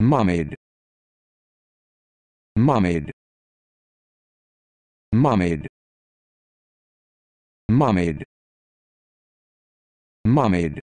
Mamid. Mamid. Mamid. Mamid. Mamid.